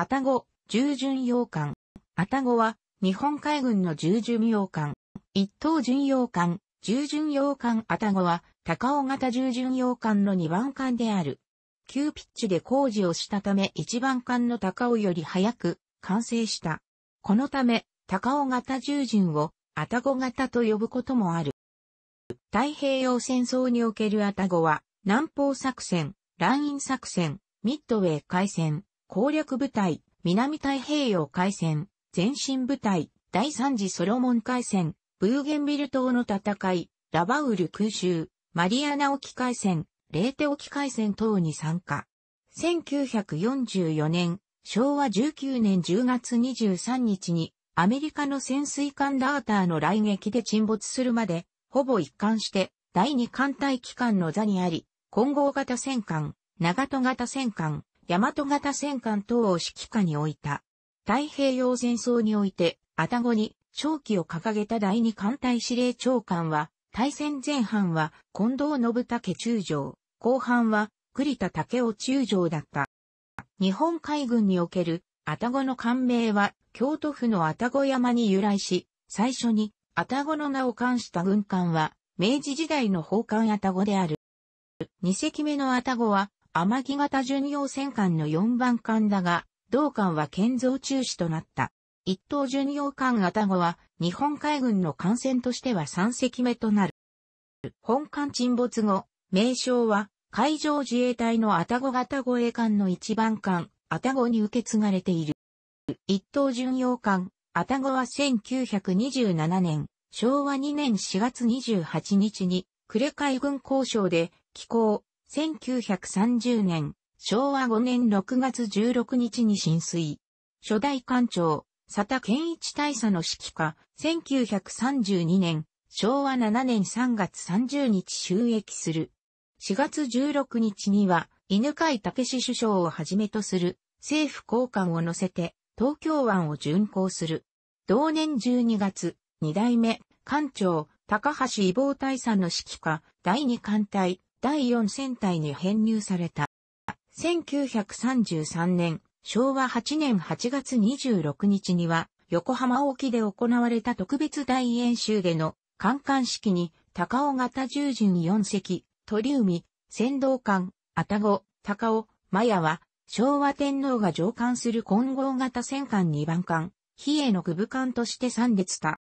アタゴ、従巡洋艦。アタゴは、日本海軍の従巡洋艦。一等巡洋艦、従巡洋艦アタゴは、高尾型従巡洋艦の2番艦である。急ピッチで工事をしたため1番艦の高尾より早く完成した。このため、高尾型従巡をアタゴ型と呼ぶこともある。太平洋戦争におけるアタゴは、南方作戦、ライン作戦、ミッドウェー海戦、攻略部隊、南太平洋海戦、前進部隊、第三次ソロモン海戦、ブーゲンビル島の戦い、ラバウル空襲、マリアナ沖海戦、レーテ沖海戦等に参加。1944年、昭和19年10月23日に、アメリカの潜水艦ダーターの来撃で沈没するまで、ほぼ一貫して、第二艦隊機関の座にあり、混合型戦艦、長戸型戦艦、大和型戦艦等を指揮下に置いた。太平洋戦争において、たごに勝機を掲げた第二艦隊司令長官は、大戦前半は近藤信武中将、後半は栗田武雄中将だった。日本海軍におけるたごの艦名は京都府のたご山に由来し、最初にたごの名を冠した軍艦は明治時代の宝冠たごである。二隻目のたごは天城型巡洋戦艦の4番艦だが、同艦は建造中止となった。一等巡洋艦アタゴは、日本海軍の艦船としては3隻目となる。本艦沈没後、名称は、海上自衛隊のアタゴ型護衛艦の一番艦、アタゴに受け継がれている。一等巡洋艦、アタゴは1927年、昭和2年4月28日に、呉海軍交渉で、寄港、1930年、昭和5年6月16日に浸水。初代館長、佐田健一大佐の指揮下、1932年、昭和7年3月30日収益する。4月16日には、犬飼武首相をはじめとする政府高官を乗せて東京湾を巡航する。同年12月、二代目、艦長、高橋伊坊大佐の指揮下、第二艦隊、第4戦隊に編入された。1933年、昭和8年8月26日には、横浜沖で行われた特別大演習での観艦式に、高尾型従順4隻、鳥海、船頭艦、たご、高尾、マヤは、昭和天皇が上艦する混合型戦艦2番艦、比叡の具部艦として参列した。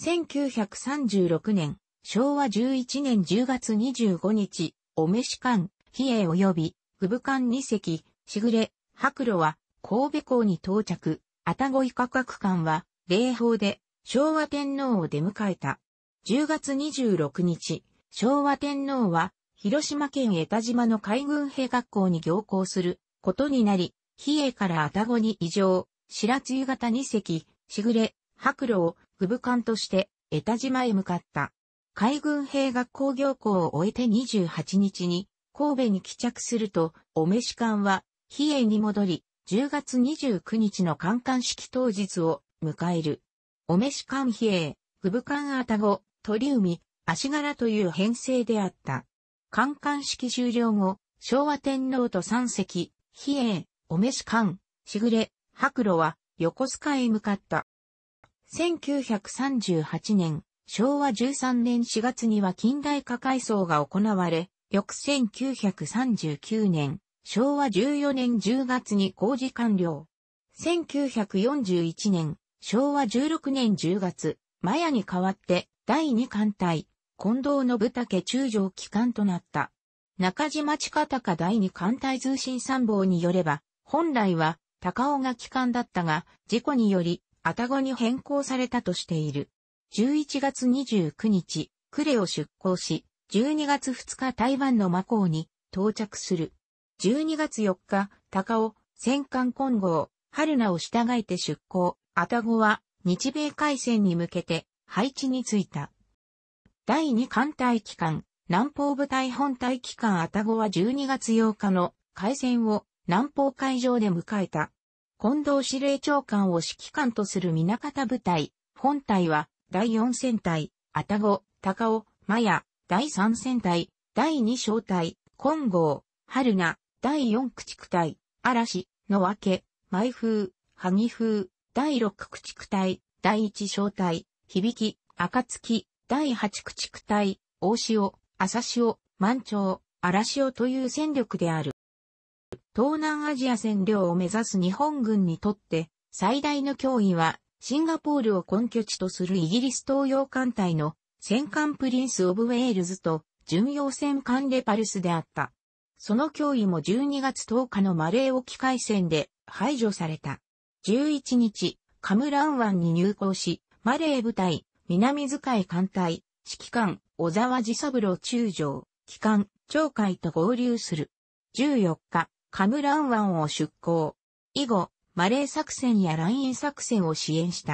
1936年、昭和11年10月25日、お召し館、比叡及び、グブ館2隻、しぐれ、白露は、神戸港に到着、あたごい価格館は、礼法で、昭和天皇を出迎えた。10月26日、昭和天皇は、広島県江田島の海軍兵学校に行行することになり、比叡からあたごに移乗、白露型2隻、しぐれ、白露を、グブ館として、江田島へ向かった。海軍兵学校行校を終えて28日に神戸に帰着すると、お召し艦は、比叡に戻り、10月29日の艦艦式当日を迎える。お召し艦比叡、グブ艦あたご、鳥海、足柄という編成であった。艦艦式終了後、昭和天皇と三隻、比叡、お召し艦、しぐれ、白露は横須賀へ向かった。1938年、昭和13年4月には近代化改装が行われ、翌1939年、昭和14年10月に工事完了。1941年、昭和16年10月、マヤに代わって第2艦隊、近藤信武中将機関となった。中島近隆高第2艦隊通信参謀によれば、本来は高尾が機関だったが、事故により、あたごに変更されたとしている。11月29日、クレを出港し、12月2日台湾のマコーに到着する。12月4日、高尾、戦艦混合、春名を従えて出港、アタゴは日米海戦に向けて配置に着いた。第2艦隊機関、南方部隊本隊機関アタゴは12月8日の海戦を南方海上で迎えた。近藤司令長官を指揮官とする南方部隊、本隊は第四戦隊、アタゴ、タカオ、マヤ、第三戦隊、第二小隊、金剛、春ナ、第四駆逐隊、嵐、のわけ、ハギフー、第六駆逐隊、第一小隊、響き、暁、第八駆逐隊、大潮、朝潮、満潮、嵐潮という戦力である。東南アジア占領を目指す日本軍にとって、最大の脅威はシンガポールを根拠地とするイギリス東洋艦隊の戦艦プリンス・オブ・ウェールズと巡洋戦艦レパルスであった。その脅威も12月10日のマレー沖海戦で排除された。11日、カムラン湾に入港し、マレー部隊、南遣い艦隊、指揮官、小沢治三郎中将、機関、長海と合流する。14日、カムラン湾を出港。以後、マレー作戦やライン作戦を支援した。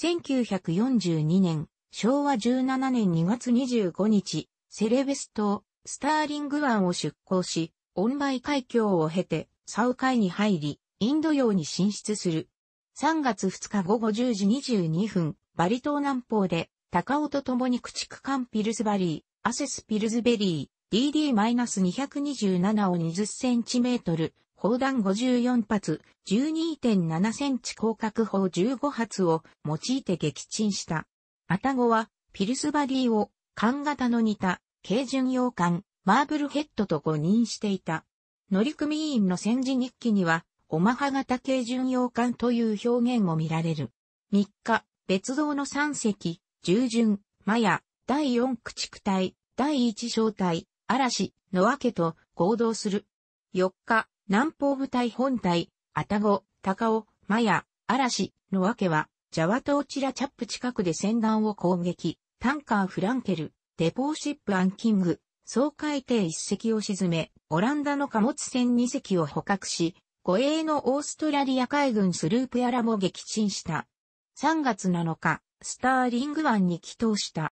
1942年、昭和17年2月25日、セレベス島、スターリング湾を出港し、オンバイ海峡を経て、サウ海に入り、インド洋に進出する。3月2日午後10時22分、バリ島南方で、高尾と共に駆逐艦ピルズバリー、アセスピルズベリー、DD-227 を20センチメートル、砲弾54発、12.7センチ広角砲15発を用いて撃沈した。アタゴは、ピルスバディを、艦型の似た、軽巡洋艦、マーブルヘッドと誤認していた。乗組員の戦時日記には、オマハ型軽巡洋艦という表現も見られる。3日、別動の3隻、従順、マヤ、第4駆逐隊、第1小隊、嵐のわけと合同する。4日、南方部隊本隊、アタゴ、タカオ、マヤ、嵐のわけは、ジャワ島チラチャップ近くで船団を攻撃、タンカーフランケル、デポーシップアンキング、総海底1隻を沈め、オランダの貨物船2隻を捕獲し、護衛のオーストラリア海軍スループやらも撃沈した。3月7日、スターリング湾に帰投した。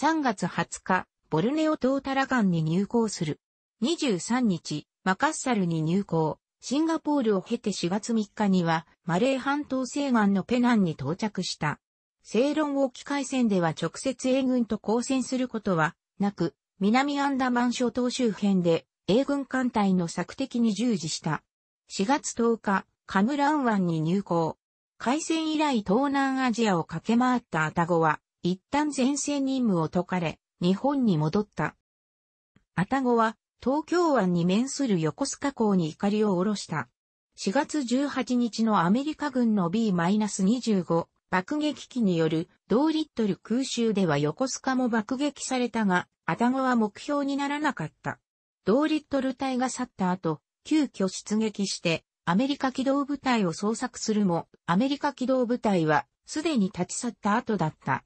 3月20日、ボルネオ島タラガンに入港する。23日、マカッサルに入港、シンガポールを経て4月3日にはマレー半島西岸のペナンに到着した。正論沖海戦では直接英軍と交戦することはなく、南アンダマン諸島周辺で英軍艦隊の策敵に従事した。4月10日、カムラン湾に入港。海戦以来東南アジアを駆け回ったアタゴは、一旦前線任務を解かれ、日本に戻った。アタゴは東京湾に面する横須賀港に怒りを下ろした。4月18日のアメリカ軍の B-25 爆撃機による同リットル空襲では横須賀も爆撃されたが、アタゴは目標にならなかった。同リットル隊が去った後、急遽出撃して、アメリカ機動部隊を捜索するも、アメリカ機動部隊はすでに立ち去った後だった。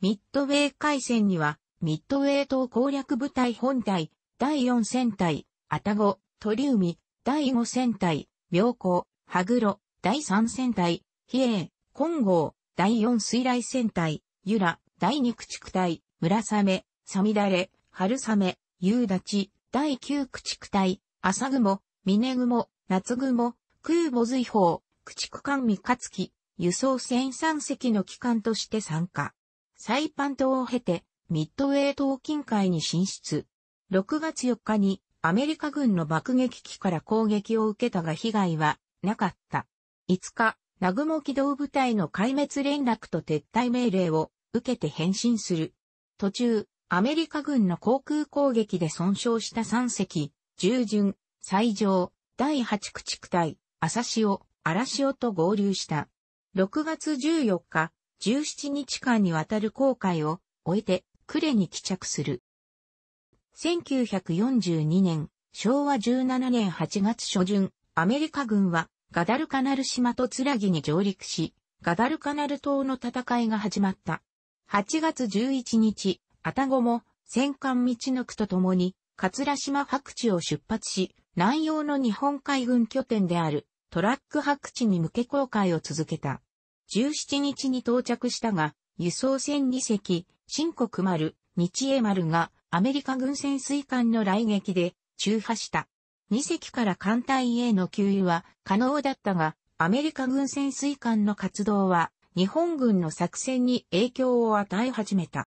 ミッドウェー海戦には、ミッドウェー島攻略部隊本隊、第4戦隊、アタゴ、鳥海、第5戦隊、妙高、ハグロ、第3戦隊、比叡、金剛、第4水雷戦隊、ユラ、第2駆逐隊、村雨、サミダレ、春雨、夕立、第9駆逐隊、朝雲、峰雲、夏雲、空母随法、駆逐艦三日輸送船三隻の機関として参加。サイパン島を経て、ミッドウェー島近海に進出。6月4日にアメリカ軍の爆撃機から攻撃を受けたが被害はなかった。5日、南雲機動部隊の壊滅連絡と撤退命令を受けて返信する。途中、アメリカ軍の航空攻撃で損傷した3隻、従順、最上、第8駆逐隊、朝潮、荒潮と合流した。6月14日、17日間にわたる航海を終えて、呉に帰着する。1942年、昭和17年8月初旬、アメリカ軍はガダルカナル島とツラギに上陸し、ガダルカナル島の戦いが始まった。8月11日、アタゴも戦艦道のくとともに、桂島白地を出発し、南洋の日本海軍拠点であるトラック白地に向け航海を続けた。17日に到着したが、輸送船2隻、新国丸、日英丸がアメリカ軍潜水艦の来撃で中破した。2隻から艦隊への給油は可能だったが、アメリカ軍潜水艦の活動は日本軍の作戦に影響を与え始めた。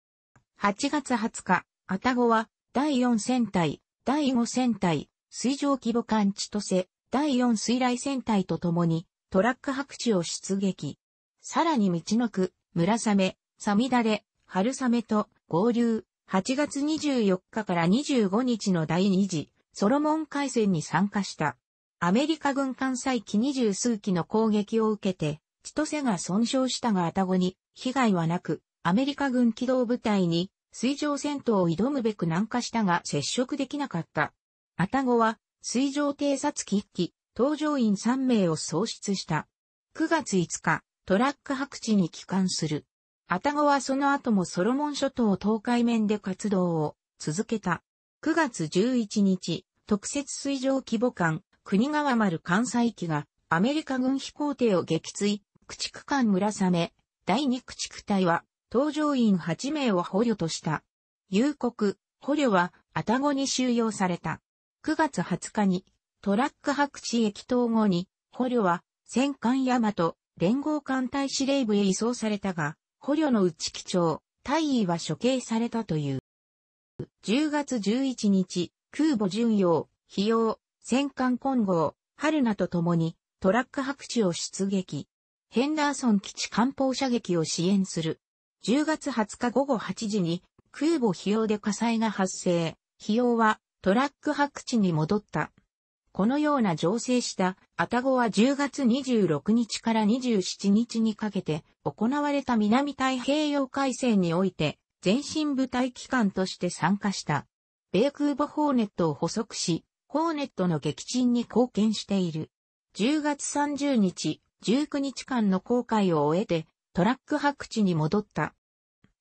8月20日、アタゴは第4戦隊、第5戦隊、水上規模艦千歳、第4水雷戦隊と共にトラック白地を出撃。さらに道のく、村雨、サミダレ、春雨と合流、8月24日から25日の第2次ソロモン海戦に参加した。アメリカ軍艦載機二十数機の攻撃を受けて、千歳が損傷したがタゴに被害はなく、アメリカ軍機動部隊に水上戦闘を挑むべく南下したが接触できなかった。アタゴは水上偵察機1機、搭乗員3名を喪失した。9月5日、トラック白地に帰還する。アタゴはその後もソロモン諸島東海面で活動を続けた。9月11日、特設水上規模艦、国川丸艦載機がアメリカ軍飛行艇を撃墜、駆逐艦村雨、第二駆逐隊は、搭乗員8名を捕虜とした。夕刻、捕虜は、アタゴに収容された。9月20日に、トラック白地駅統合に、捕虜は、戦艦大和、連合艦隊司令部へ移送されたが、捕虜の内基調、大尉は処刑されたという。10月11日、空母巡洋、費用、戦艦混合、春菜と共にトラック白地を出撃。ヘンダーソン基地艦砲射撃を支援する。10月20日午後8時に空母費用で火災が発生。費用はトラック白地に戻った。このような醸成したアタゴは10月26日から27日にかけて行われた南太平洋海戦において前進部隊機関として参加した。米空母ホーネットを捕捉し、ホーネットの撃沈に貢献している。10月30日、19日間の航海を終えて、トラック白地に戻った。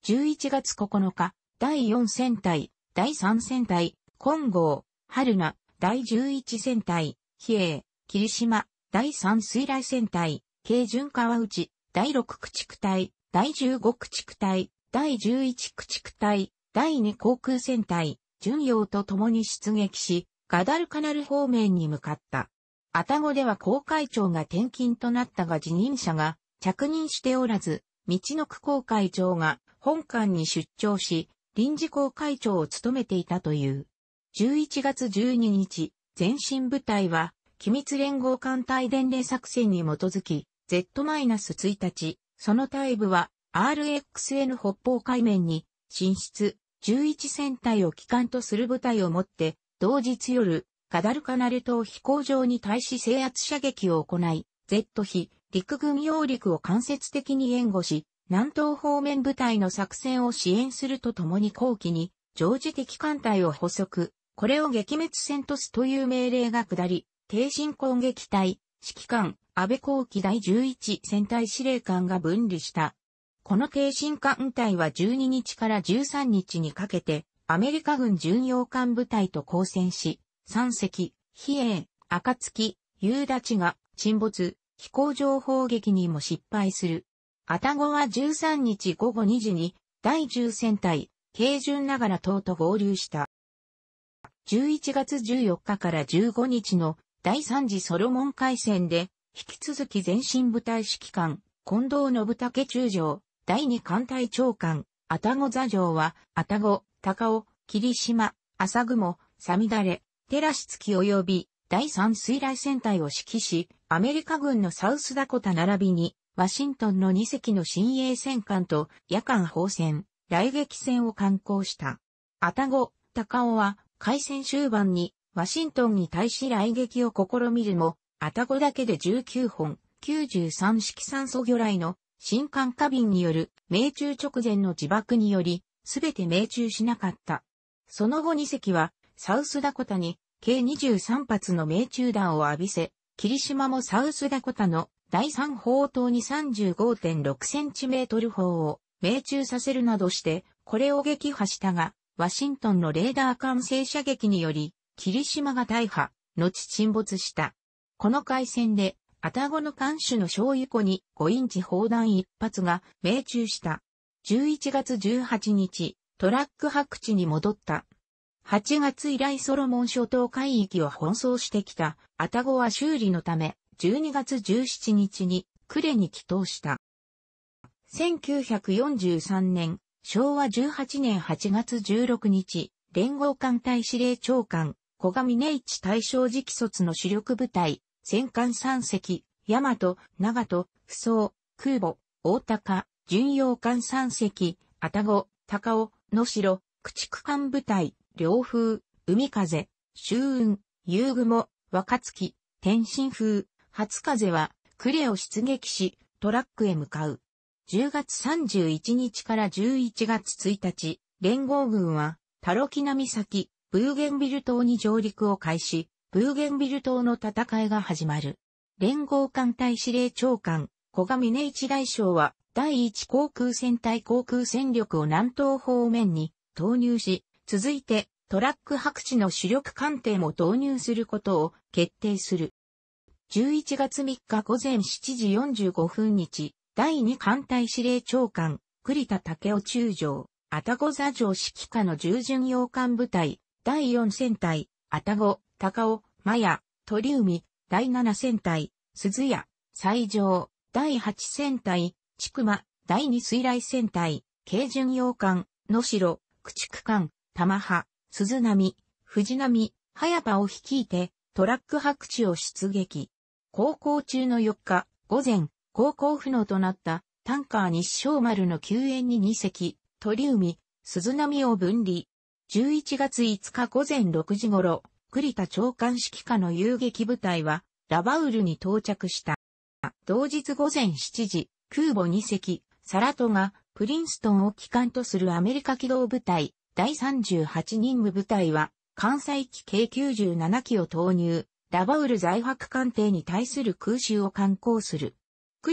11月9日、第4戦隊、第3戦隊、金剛、春菜、第11戦隊、比叡、霧島、第3水雷戦隊、京巡川内、第6駆逐隊、第15駆逐隊、第11駆逐隊、第2航空戦隊、巡洋と共に出撃し、ガダルカナル方面に向かった。アタゴでは航海長が転勤となったが辞任者が着任しておらず、道の区航海長が本館に出張し、臨時航海長を務めていたという。11月12日、前進部隊は、機密連合艦隊伝令作戦に基づき、Z-1 日、その隊部は RXN 北方海面に進出、11戦隊を機関とする部隊をもって、同日夜、ガダルカナル島飛行場に対し制圧射撃を行い、Z 比陸軍揚陸を間接的に援護し、南東方面部隊の作戦を支援するとともに後期に、常時的艦隊を補足、これを撃滅戦とすという命令が下り、低進攻撃隊、指揮官、安倍後期第11戦隊司令官が分離した。この低進艦隊は12日から13日にかけて、アメリカ軍巡洋艦部隊と交戦し、三隻、比叡、暁、夕立が沈没、飛行情報撃にも失敗する。アタゴは13日午後2時に、第10戦隊、軽巡ながら党と合流した。11月14日から15日の第3次ソロモン海戦で、引き続き前進部隊指揮官、近藤信武中将、第二艦隊長官、タゴ座城は、ゴ、タ高尾、霧島、朝雲、さみだれ、ラシ付き及び、第三水雷戦隊を指揮し、アメリカ軍のサウスダコタ並びに、ワシントンの2隻の新鋭戦艦と夜間砲戦、雷撃戦を観光した。愛宕、高尾は、海戦終盤に、ワシントンに対し来撃を試みるも、アタゴだけで19本、93式酸素魚雷の新艦花瓶による命中直前の自爆により、すべて命中しなかった。その後2隻は、サウスダコタに計23発の命中弾を浴びせ、霧島もサウスダコタの第3砲塔に3 5 6トル砲を命中させるなどして、これを撃破したが、ワシントンのレーダー管制射撃により、霧島が大破、後沈没した。この海戦で、アタゴの艦首の小油庫に5インチ砲弾一発が命中した。11月18日、トラック白地に戻った。8月以来ソロモン諸島海域を奔走してきたアタゴは修理のため、12月17日にクレに帰投した。1943年昭和18年8月16日、連合艦隊司令長官、小上根一大正直卒の主力部隊、戦艦三隻、大和、長門、不走、空母、大高、巡洋艦三隻、たご、高尾、野城、駆逐艦部隊、両風、海風、周雲、夕雲、若月、天津風、初風は、呉を出撃し、トラックへ向かう。10月31日から11月1日、連合軍は、タロキナ岬、ブーゲンビル島に上陸を開始、ブーゲンビル島の戦いが始まる。連合艦隊司令長官、小賀峰一大将は、第一航空戦隊航空戦力を南東方面に投入し、続いてトラック白地の主力艦艇も導入することを決定する。11月3日午前7時45分日、第2艦隊司令長官、栗田武雄中将、愛宕座城指揮下の従順洋艦部隊、第4戦隊、愛宕、高尾、真矢、鳥海、第7戦隊、鈴谷、西条、第8戦隊、千曲、第2水雷戦隊、軽巡洋艦、野城、駆逐艦、玉葉、鈴波、藤波、早場を率いて、トラック白地を出撃。高校中の4日、午前航行不能となったタンカー日照丸の救援に2隻、鳥海、鈴波を分離。11月5日午前6時頃、栗田長官指揮下の遊撃部隊は、ラバウルに到着した。同日午前7時、空母2隻、サラトが、プリンストンを機関とするアメリカ機動部隊、第38任務部隊は、関西機計97機を投入、ラバウル在泊艦艇に対する空襲を観光する。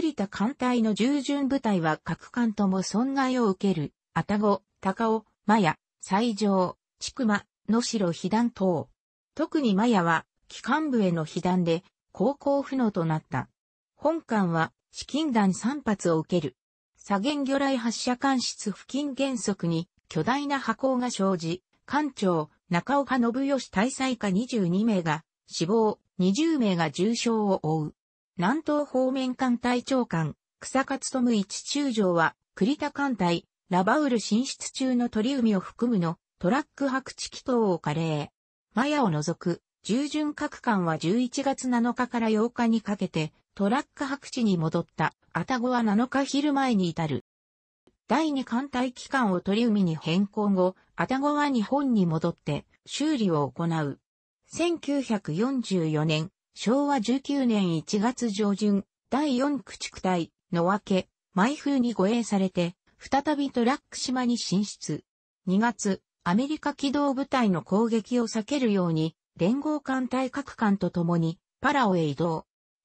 栗田艦隊の従順部隊は各艦とも損害を受ける、あたご、高尾、マヤ、西条、千曲、野城被弾等。特にマヤは、機関部への被弾で、航行不能となった。本艦は、資金弾3発を受ける。左舷魚雷発射艦室付近原則に、巨大な波行が生じ、艦長、中岡信義大佐以下22名が、死亡、20名が重傷を負う。南東方面艦隊長官、草勝智一中将は、栗田艦隊、ラバウル進出中の鳥海を含むの、トラック白地機等を加齢。マヤを除く、従順各艦は11月7日から8日にかけて、トラック白地に戻った、アタゴは7日昼前に至る。第2艦隊機関を鳥海に変更後、アタゴは日本に戻って、修理を行う。1944年、昭和19年1月上旬、第4駆逐隊、の分け、毎風に護衛されて、再びトラック島に進出。2月、アメリカ機動部隊の攻撃を避けるように、連合艦隊各艦と共に、パラオへ移動。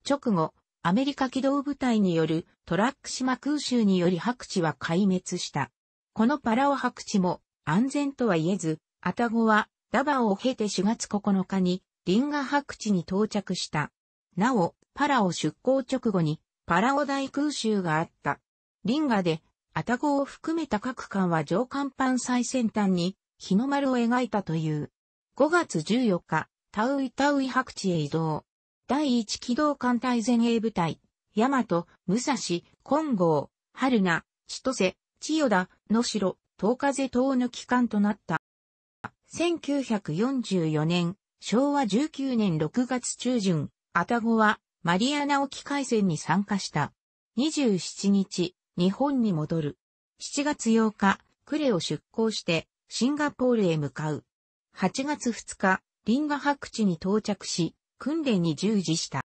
直後、アメリカ機動部隊によるトラック島空襲により白地は壊滅した。このパラオ白地も安全とは言えず、アタゴはダバオを経て4月9日にリンガ白地に到着した。なお、パラオ出港直後にパラオ大空襲があった。リンガでアタゴを含めた各艦は上艦版。最先端に日の丸を描いたという。5月14日、タウイタウイ白地へ移動。第1機動艦隊前衛部隊、ヤマト、武蔵、金剛、春名、千歳、千代田、野ウカゼ等の機関となった。1944年昭和19年6月中旬、アタゴはマリアナ沖海戦に参加した。27日、日本に戻る。7月8日、クレを出港して、シンガポールへ向かう。8月2日、リンガ白地に到着し、訓練に従事した。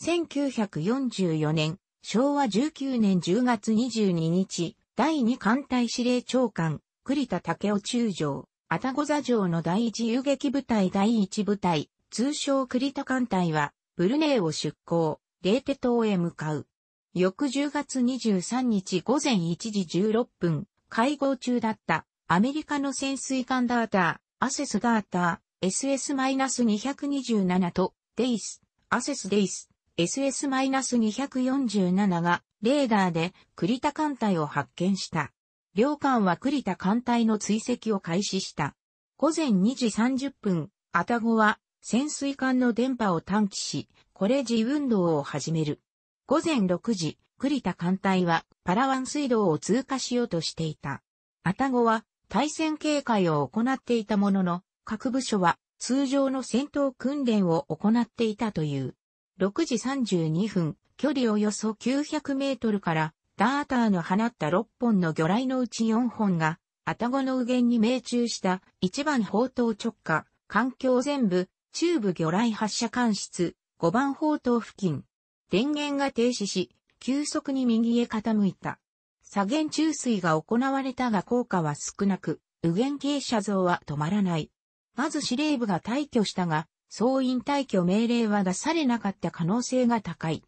1944年、昭和19年10月22日、第2艦隊司令長官、栗田武雄中将。アタゴ座城の第一遊撃部隊第一部隊、通称クリタ艦隊は、ブルネーを出港、レーテ島へ向かう。翌10月23日午前1時16分、会合中だったアメリカの潜水艦ダーター、アセスダーター、SS-227 と、デイス、アセスデイス、SS-247 がレーダーでクリタ艦隊を発見した。両艦は栗田艦隊の追跡を開始した。午前2時30分、アタゴは潜水艦の電波を探知し、コレジ運動を始める。午前6時、栗田艦隊はパラワン水道を通過しようとしていた。アタゴは対戦警戒を行っていたものの、各部署は通常の戦闘訓練を行っていたという。6時32分、距離およそ900メートルからダーターの放った6本の魚雷のうち4本が、タゴの右舷に命中した1番砲塔直下、環境全部、中部魚雷発射管室、5番砲塔付近。電源が停止し、急速に右へ傾いた。左舷注水が行われたが効果は少なく、右舷傾斜像は止まらない。まず司令部が退去したが、総員退去命令は出されなかった可能性が高い。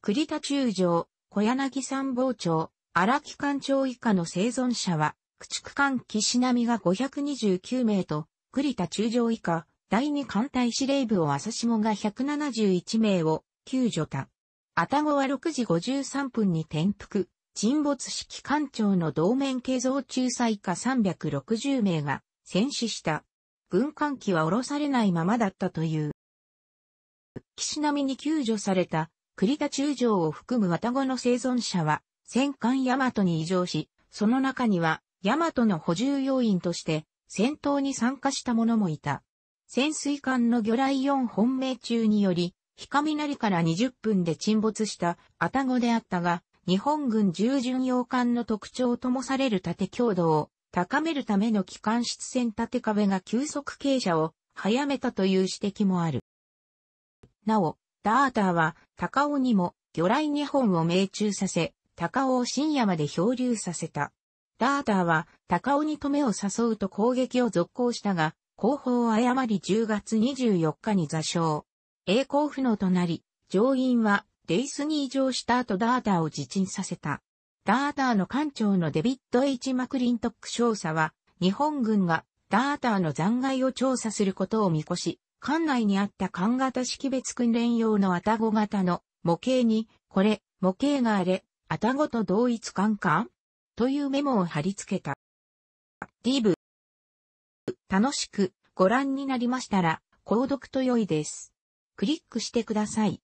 栗田中将、小柳参謀長、荒木艦長以下の生存者は、駆逐艦岸波が529名と、栗田中将以下、第二艦隊司令部を浅下が171名を救助た。あたごは6時53分に転覆、沈没式艦長の同面継造中裁下360名が戦死した。軍艦機は降ろされないままだったという。岸波に救助された栗田中将を含む渡子の生存者は、戦艦ヤマトに移乗し、その中には、ヤマトの補充要員として、戦闘に参加した者もいた。潜水艦の魚雷4本命中により、日雷から20分で沈没したアタゴであったが、日本軍従巡洋艦の特徴ともされる縦強度を高めるための機関室船縦壁が急速傾斜を早めたという指摘もある。なお、ダーターは、高尾にも、魚雷2本を命中させ、高尾を深夜まで漂流させた。ダーターは、高尾に止めを誘うと攻撃を続行したが、後方を誤り10月24日に座礁。栄光不能となり、乗員は、レイスに移乗した後ダーターを自沈させた。ダーターの艦長のデビッド・ H・ マクリントック少佐は、日本軍がダーターの残骸を調査することを見越し、館内にあった艦型識別訓練用のアタゴ型の模型に、これ、模型があれ、アタゴと同一艦かというメモを貼り付けた。DV。楽しくご覧になりましたら、購読と良いです。クリックしてください。